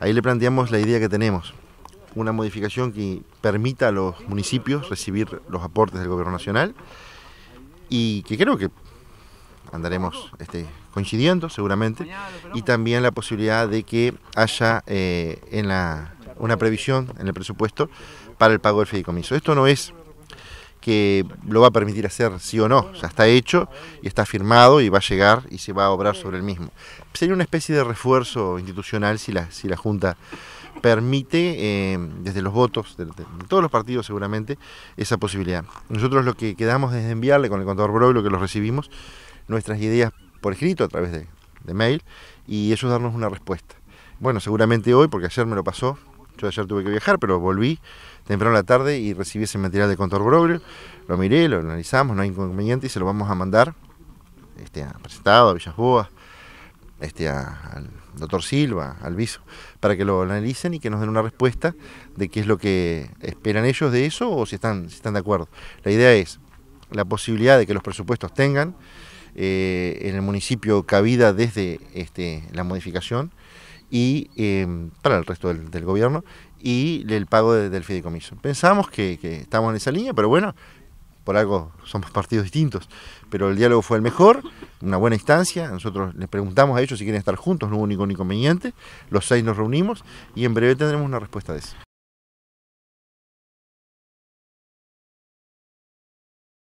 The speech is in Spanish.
Ahí le planteamos la idea que tenemos, una modificación que permita a los municipios recibir los aportes del gobierno nacional y que creo que andaremos este, coincidiendo seguramente y también la posibilidad de que haya eh, en la, una previsión en el presupuesto para el pago del fideicomiso. Esto no es que lo va a permitir hacer sí o no. Ya está hecho y está firmado y va a llegar y se va a obrar sobre el mismo. Sería una especie de refuerzo institucional si la, si la Junta permite, eh, desde los votos de, todos los partidos seguramente, esa posibilidad. Nosotros lo que quedamos es enviarle con el contador Bro lo que lo recibimos, nuestras ideas por escrito a través de, de mail y eso darnos una respuesta. Bueno, seguramente hoy, porque ayer me lo pasó, yo ayer tuve que viajar, pero volví temprano en la tarde y recibí ese material de Contor Broglio. Lo miré, lo analizamos, no hay inconveniente y se lo vamos a mandar este, a presentado a Villas Boas, este, al doctor Silva, al viso, para que lo analicen y que nos den una respuesta de qué es lo que esperan ellos de eso o si están, están de acuerdo. La idea es la posibilidad de que los presupuestos tengan eh, en el municipio cabida desde este, la modificación y em, para el resto del, gobierno y el pago del fideicomiso. Pensamos que, que, estamos en esa línea, pero bueno, por algo somos partidos distintos. Pero el diálogo fue el mejor, una buena instancia. Nosotros les preguntamos a ellos si quieren estar juntos, no hubo ningún inconveniente. Los seis nos reunimos y en breve tendremos una respuesta de eso.